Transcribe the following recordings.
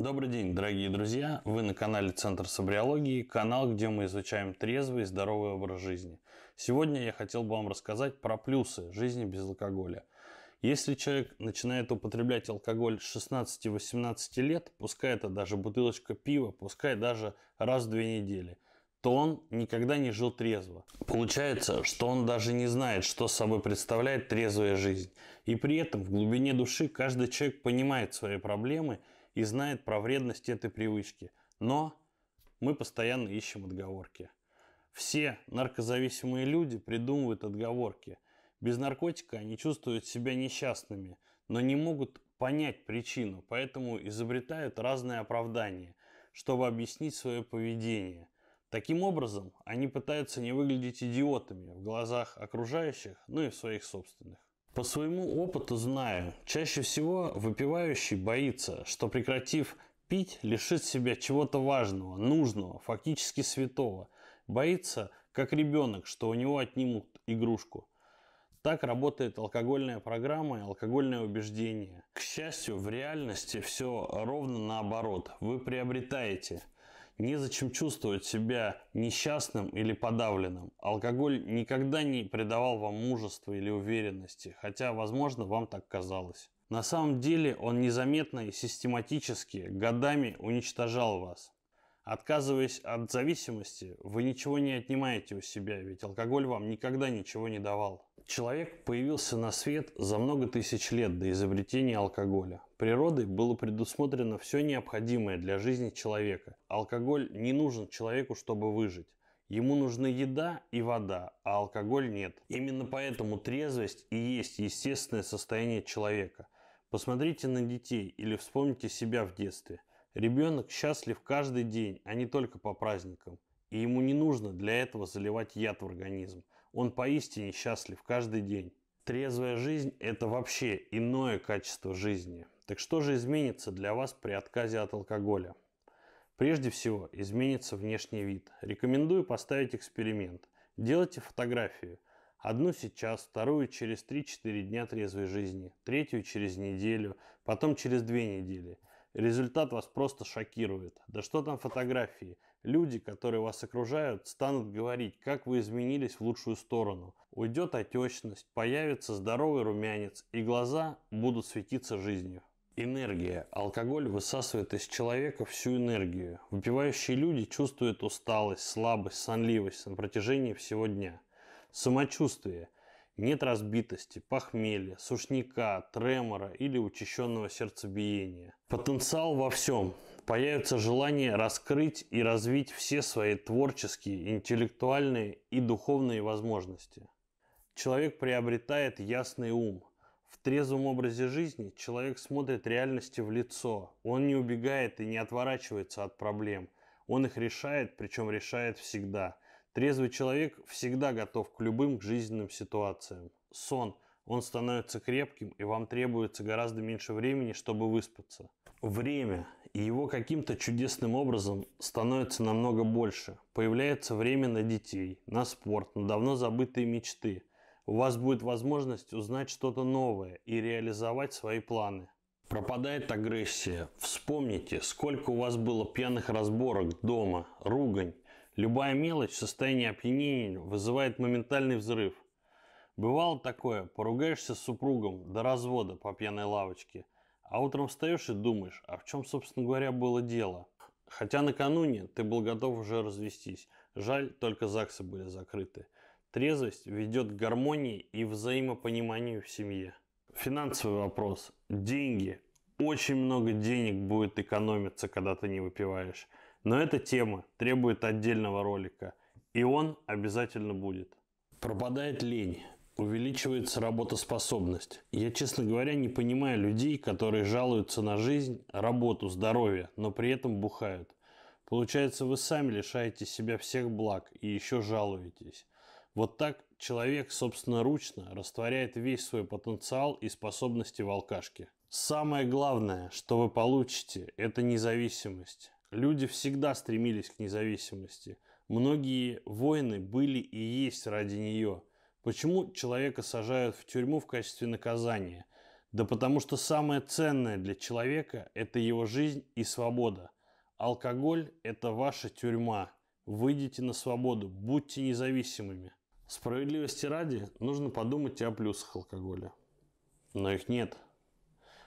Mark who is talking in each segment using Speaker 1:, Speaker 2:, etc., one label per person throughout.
Speaker 1: Добрый день, дорогие друзья! Вы на канале Центр Собриологии, канал, где мы изучаем трезвый и здоровый образ жизни. Сегодня я хотел бы вам рассказать про плюсы жизни без алкоголя. Если человек начинает употреблять алкоголь с 16-18 лет, пускай это даже бутылочка пива, пускай даже раз в две недели, то он никогда не жил трезво. Получается, что он даже не знает, что собой представляет трезвая жизнь. И при этом в глубине души каждый человек понимает свои проблемы – и знает про вредность этой привычки. Но мы постоянно ищем отговорки. Все наркозависимые люди придумывают отговорки. Без наркотика они чувствуют себя несчастными, но не могут понять причину, поэтому изобретают разные оправдания, чтобы объяснить свое поведение. Таким образом, они пытаются не выглядеть идиотами в глазах окружающих, ну и в своих собственных. По своему опыту знаю, чаще всего выпивающий боится, что прекратив пить, лишит себя чего-то важного, нужного, фактически святого. Боится, как ребенок, что у него отнимут игрушку. Так работает алкогольная программа и алкогольное убеждение. К счастью, в реальности все ровно наоборот. Вы приобретаете – Незачем чувствовать себя несчастным или подавленным. Алкоголь никогда не придавал вам мужества или уверенности, хотя, возможно, вам так казалось. На самом деле он незаметно и систематически годами уничтожал вас. Отказываясь от зависимости, вы ничего не отнимаете у себя, ведь алкоголь вам никогда ничего не давал. Человек появился на свет за много тысяч лет до изобретения алкоголя. Природой было предусмотрено все необходимое для жизни человека. Алкоголь не нужен человеку, чтобы выжить. Ему нужны еда и вода, а алкоголь нет. Именно поэтому трезвость и есть естественное состояние человека. Посмотрите на детей или вспомните себя в детстве. Ребенок счастлив каждый день, а не только по праздникам. И ему не нужно для этого заливать яд в организм – он поистине счастлив каждый день. Трезвая жизнь – это вообще иное качество жизни. Так что же изменится для вас при отказе от алкоголя? Прежде всего, изменится внешний вид. Рекомендую поставить эксперимент. Делайте фотографию. Одну сейчас, вторую через 3-4 дня трезвой жизни, третью через неделю, потом через 2 недели – результат вас просто шокирует. Да что там фотографии? Люди, которые вас окружают, станут говорить, как вы изменились в лучшую сторону. Уйдет отечность, появится здоровый румянец, и глаза будут светиться жизнью. Энергия. Алкоголь высасывает из человека всю энергию. Выпивающие люди чувствуют усталость, слабость, сонливость на протяжении всего дня. Самочувствие – нет разбитости, похмелья, сушняка, тремора или учащенного сердцебиения. Потенциал во всем. Появится желание раскрыть и развить все свои творческие, интеллектуальные и духовные возможности. Человек приобретает ясный ум. В трезвом образе жизни человек смотрит реальности в лицо. Он не убегает и не отворачивается от проблем. Он их решает, причем решает всегда – Трезвый человек всегда готов к любым жизненным ситуациям. Сон. Он становится крепким, и вам требуется гораздо меньше времени, чтобы выспаться. Время. И его каким-то чудесным образом становится намного больше. Появляется время на детей, на спорт, на давно забытые мечты. У вас будет возможность узнать что-то новое и реализовать свои планы. Пропадает агрессия. Вспомните, сколько у вас было пьяных разборок дома, ругань. Любая мелочь в состоянии опьянения вызывает моментальный взрыв. Бывало такое, поругаешься с супругом до развода по пьяной лавочке, а утром встаешь и думаешь, а в чем, собственно говоря, было дело. Хотя накануне ты был готов уже развестись. Жаль, только ЗАГСы были закрыты. Трезвость ведет к гармонии и взаимопониманию в семье. Финансовый вопрос. Деньги. Очень много денег будет экономиться, когда ты не выпиваешь. Но эта тема требует отдельного ролика, и он обязательно будет. Пропадает лень, увеличивается работоспособность. Я, честно говоря, не понимаю людей, которые жалуются на жизнь, работу, здоровье, но при этом бухают. Получается, вы сами лишаете себя всех благ и еще жалуетесь. Вот так человек собственноручно растворяет весь свой потенциал и способности в алкашке. Самое главное, что вы получите, это независимость. Люди всегда стремились к независимости. Многие войны были и есть ради нее. Почему человека сажают в тюрьму в качестве наказания? Да потому что самое ценное для человека – это его жизнь и свобода. Алкоголь – это ваша тюрьма. Выйдите на свободу, будьте независимыми. Справедливости ради нужно подумать о плюсах алкоголя. Но их нет.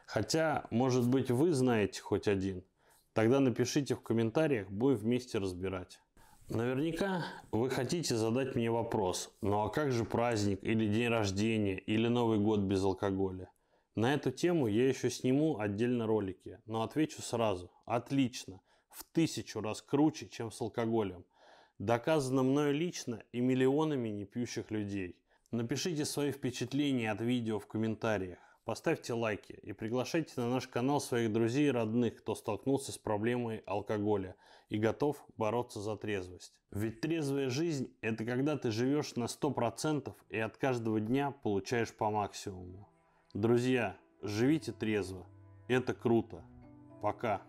Speaker 1: Хотя, может быть, вы знаете хоть один – Тогда напишите в комментариях, будем вместе разбирать. Наверняка вы хотите задать мне вопрос, ну а как же праздник или день рождения или Новый год без алкоголя? На эту тему я еще сниму отдельно ролики, но отвечу сразу. Отлично, в тысячу раз круче, чем с алкоголем. Доказано мною лично и миллионами непьющих людей. Напишите свои впечатления от видео в комментариях. Поставьте лайки и приглашайте на наш канал своих друзей и родных, кто столкнулся с проблемой алкоголя и готов бороться за трезвость. Ведь трезвая жизнь – это когда ты живешь на 100% и от каждого дня получаешь по максимуму. Друзья, живите трезво. Это круто. Пока.